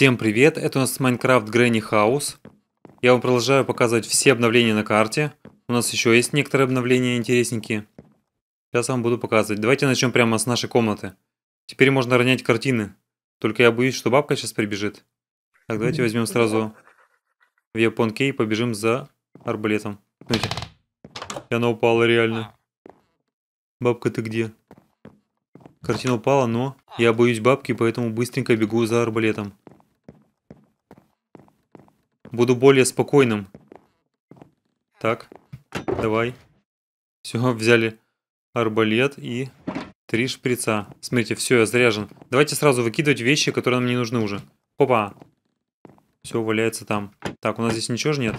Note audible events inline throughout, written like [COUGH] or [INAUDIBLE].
Всем привет, это у нас Minecraft Granny House. Я вам продолжаю показывать все обновления на карте. У нас еще есть некоторые обновления интересненькие. Сейчас вам буду показывать. Давайте начнем прямо с нашей комнаты. Теперь можно ронять картины. Только я боюсь, что бабка сейчас прибежит. Так, давайте возьмем сразу в японке и побежим за арбалетом. Смотрите. И она упала реально. Бабка, ты где? Картина упала, но я боюсь бабки, поэтому быстренько бегу за арбалетом буду более спокойным. Так, давай. Все, взяли арбалет и три шприца. Смотрите, все, я заряжен. Давайте сразу выкидывать вещи, которые нам не нужны уже. Опа. Все валяется там. Так, у нас здесь ничего же нет?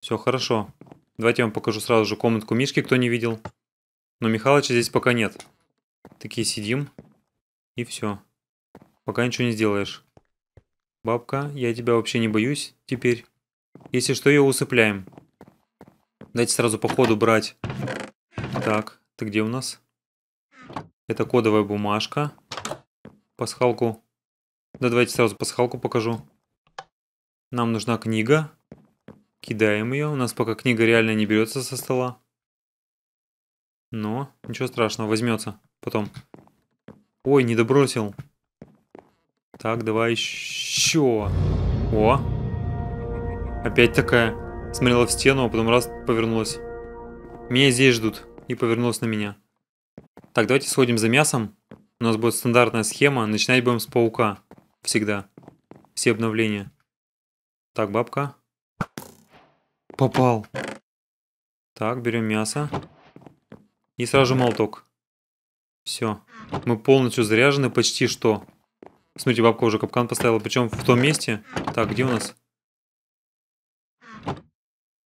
Все, хорошо. Давайте я вам покажу сразу же комнатку Мишки, кто не видел. Но Михалыча здесь пока нет. Такие сидим. И все. Пока ничего не сделаешь. Бабка, я тебя вообще не боюсь теперь. Если что, ее усыпляем. Дайте сразу по ходу брать. Так, ты где у нас? Это кодовая бумажка. Пасхалку. Да давайте сразу пасхалку покажу. Нам нужна книга. Кидаем ее. У нас пока книга реально не берется со стола. Но ничего страшного, возьмется потом. Ой, не добросил. Так, давай еще. О! Опять такая. Смотрела в стену, а потом раз повернулась. Меня здесь ждут. И повернулась на меня. Так, давайте сходим за мясом. У нас будет стандартная схема. Начинать будем с паука. Всегда. Все обновления. Так, бабка. Попал. Так, берем мясо. И сразу молоток. Все. Мы полностью заряжены почти что. Смотрите, бабка уже капкан поставила, причем в том месте. Так, где у нас?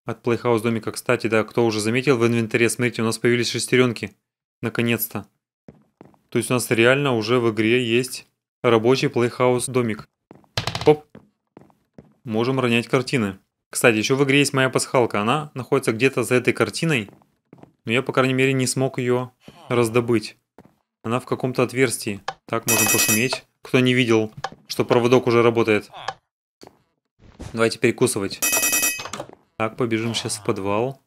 От плейхаус домика, кстати, да, кто уже заметил в инвентаре, смотрите, у нас появились шестеренки. Наконец-то. То есть у нас реально уже в игре есть рабочий плейхаус домик. Оп. Можем ронять картины. Кстати, еще в игре есть моя пасхалка. Она находится где-то за этой картиной. Но я, по крайней мере, не смог ее раздобыть. Она в каком-то отверстии. Так, можем пошуметь кто не видел, что проводок уже работает. А. Давайте перекусывать. Так, побежим сейчас в подвал.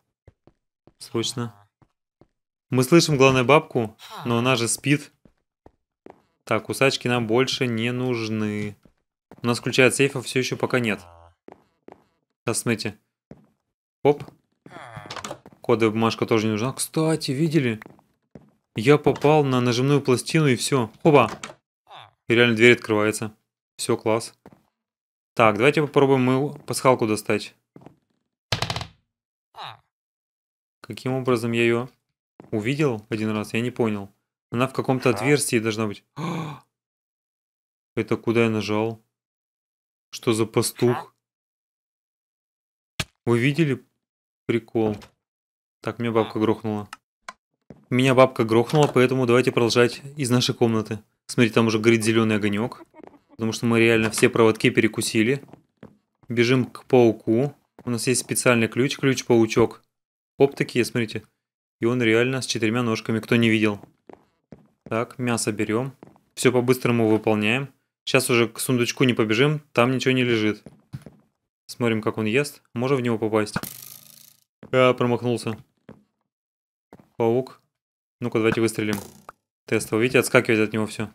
Срочно. Мы слышим, главное, бабку, но она же спит. Так, кусачки нам больше не нужны. У нас ключа от сейфа все еще пока нет. Сейчас, смотрите. Оп. Кодовая бумажка тоже не нужна. Кстати, видели? Я попал на нажимную пластину и все. Опа. И реально дверь открывается. Все, класс. Так, давайте попробуем мы пасхалку достать. Каким образом я ее увидел один раз? Я не понял. Она в каком-то отверстии должна быть. [GASPS] Это куда я нажал? Что за пастух? Вы видели? Прикол. Так, меня бабка а. грохнула. Меня бабка грохнула, поэтому давайте продолжать из нашей комнаты. Смотри, там уже горит зеленый огонек. Потому что мы реально все проводки перекусили. Бежим к пауку. У нас есть специальный ключ. Ключ-паучок. Оп, такие, смотрите. И он реально с четырьмя ножками, кто не видел. Так, мясо берем. Все по-быстрому выполняем. Сейчас уже к сундучку не побежим, там ничего не лежит. Смотрим, как он ест. Можем в него попасть. А, промахнулся. Паук. Ну-ка, давайте выстрелим тестов. Видите, отскакивает от него все.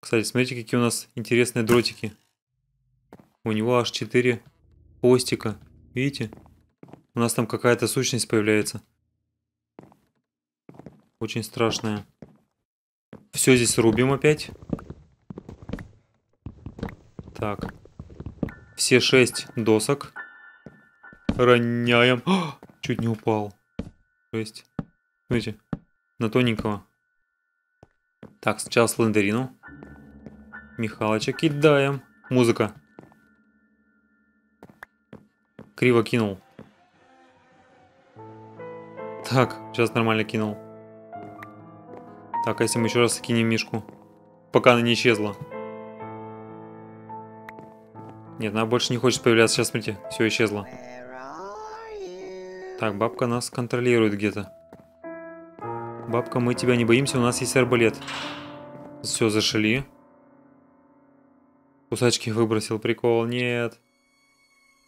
Кстати, смотрите, какие у нас интересные дротики. У него аж 4 хвостика. Видите? У нас там какая-то сущность появляется. Очень страшная. Все здесь рубим опять. Так. Все шесть досок. Роняем. О, [GASPS] чуть не упал. Жесть. Смотрите, на тоненького. Так, сначала Слендерину. Михалыча кидаем. Музыка. Криво кинул. Так, сейчас нормально кинул. Так, а если мы еще раз кинем мишку? Пока она не исчезла. Нет, она больше не хочет появляться. Сейчас, смотрите, все исчезло. Так, бабка нас контролирует где-то. Бабка, мы тебя не боимся, у нас есть арбалет. Все, зашли. Кусачки выбросил, прикол, нет.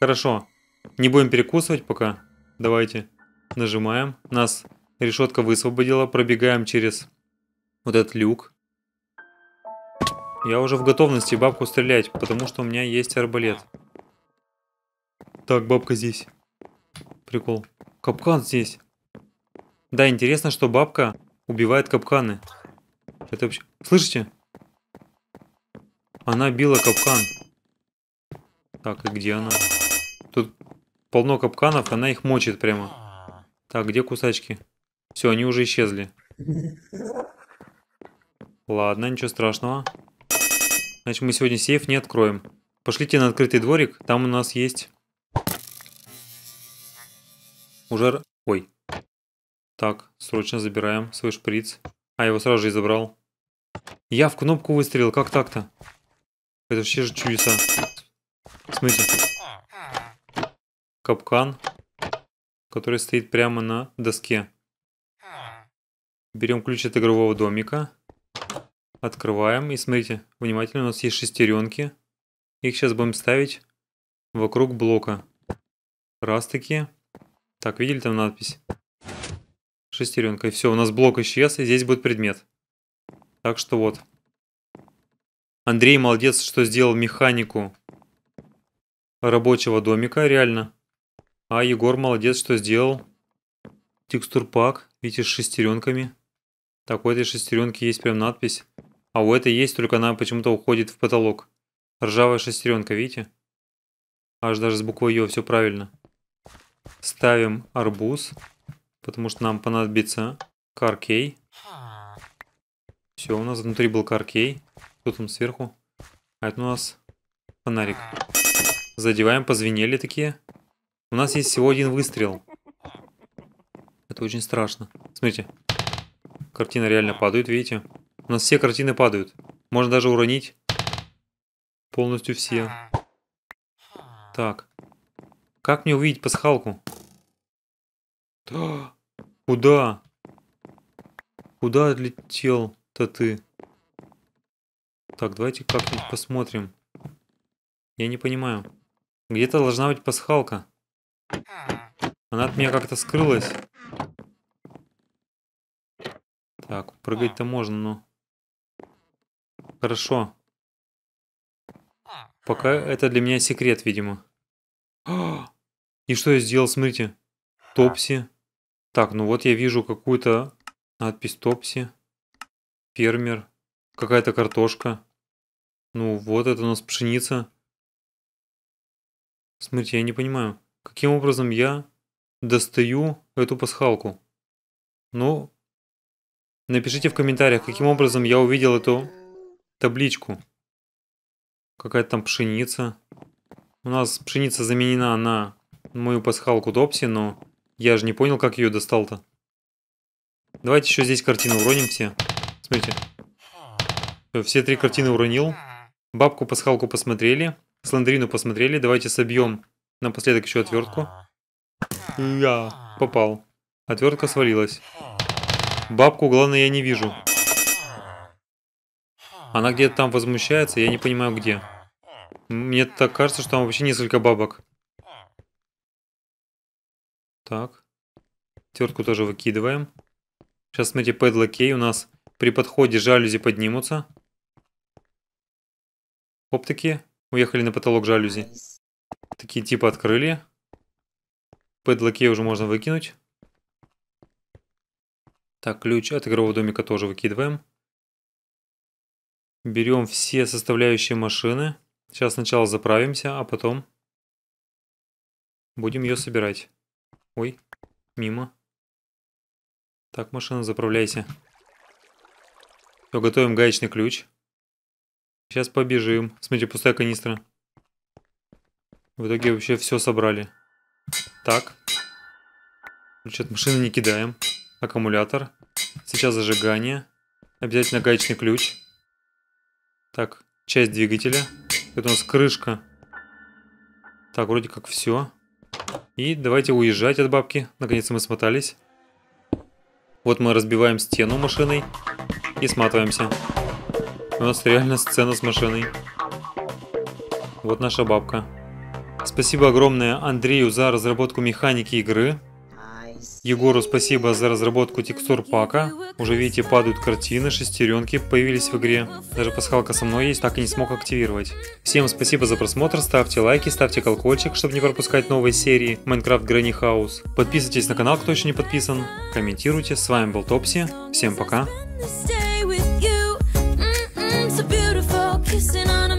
Хорошо, не будем перекусывать пока. Давайте, нажимаем. Нас решетка высвободила, пробегаем через вот этот люк. Я уже в готовности бабку стрелять, потому что у меня есть арбалет. Так, бабка здесь. Прикол. Капкан здесь. Да, интересно, что бабка убивает капканы. Это вообще... Слышите? Она била капкан. Так, и где она? Тут полно капканов, она их мочит прямо. Так, где кусачки? Все, они уже исчезли. Ладно, ничего страшного. Значит, мы сегодня сейф не откроем. Пошлите на открытый дворик, там у нас есть... Уже... Ой, так, срочно забираем свой шприц. А, его сразу же и забрал. Я в кнопку выстрелил, как так-то? Это вообще же чудеса. Смотрите. Капкан, который стоит прямо на доске. Берем ключ от игрового домика. Открываем и смотрите, внимательно, у нас есть шестеренки. Их сейчас будем ставить вокруг блока. Раз таки. Так, видели там надпись? Шестеренка и Все, у нас блок исчез, и здесь будет предмет. Так что вот. Андрей молодец, что сделал механику рабочего домика, реально. А Егор молодец, что сделал текстурпак, видите, с шестеренками. Так, у этой шестеренки есть прям надпись. А у этой есть, только она почему-то уходит в потолок. Ржавая шестеренка, видите? Аж даже с буквой Ё все правильно. Ставим арбуз потому что нам понадобится каркей. Все, у нас внутри был каркей. Кто там сверху? А это у нас фонарик. Задеваем, позвенели такие. У нас есть всего один выстрел. Это очень страшно. Смотрите. Картина реально падает, видите? У нас все картины падают. Можно даже уронить полностью все. Так. Как мне увидеть пасхалку? Куда? Куда отлетел-то ты? Так, давайте как-нибудь посмотрим. Я не понимаю. Где-то должна быть пасхалка. Она от меня как-то скрылась. Так, прыгать-то можно, но... Хорошо. Пока это для меня секрет, видимо. И что я сделал, смотрите. Топси. Так, ну вот я вижу какую-то надпись Топси. Фермер. Какая-то картошка. Ну вот это у нас пшеница. Смотрите, я не понимаю, каким образом я достаю эту пасхалку? Ну, напишите в комментариях, каким образом я увидел эту табличку. Какая-то там пшеница. У нас пшеница заменена на мою пасхалку Топси, но я же не понял, как ее достал-то. Давайте еще здесь картины уроним все. Смотрите. Все, три картины уронил. Бабку пасхалку посмотрели. Сландрину посмотрели. Давайте собьем напоследок еще отвертку. Я попал. Отвертка свалилась. Бабку, главное, я не вижу. Она где-то там возмущается, я не понимаю где. Мне так кажется, что там вообще несколько бабок. Так. Тертку тоже выкидываем. Сейчас, смотрите, пэдлокей у нас при подходе жалюзи поднимутся. Оп, такие. Уехали на потолок жалюзи. Такие типа открыли. Пэдлокей уже можно выкинуть. Так, ключ от игрового домика тоже выкидываем. Берем все составляющие машины. Сейчас сначала заправимся, а потом будем ее собирать. Ой, мимо. Так, машина, заправляйся. Все, готовим гаечный ключ. Сейчас побежим. Смотрите, пустая канистра. В итоге вообще все собрали. Так. Ключ от машины не кидаем. Аккумулятор. Сейчас зажигание. Обязательно гаечный ключ. Так, часть двигателя. Это у нас крышка. Так, вроде как все. И давайте уезжать от бабки. Наконец то мы смотались. Вот мы разбиваем стену машиной и сматываемся. У нас реально сцена с машиной. Вот наша бабка. Спасибо огромное Андрею за разработку механики игры. Егору спасибо за разработку текстур пака. Уже видите, падают картины, шестеренки появились в игре. Даже пасхалка со мной есть, так и не смог активировать. Всем спасибо за просмотр, ставьте лайки, ставьте колокольчик, чтобы не пропускать новые серии Minecraft Granny House. Подписывайтесь на канал, кто еще не подписан. Комментируйте. С вами был Топси. Всем пока. Kissing on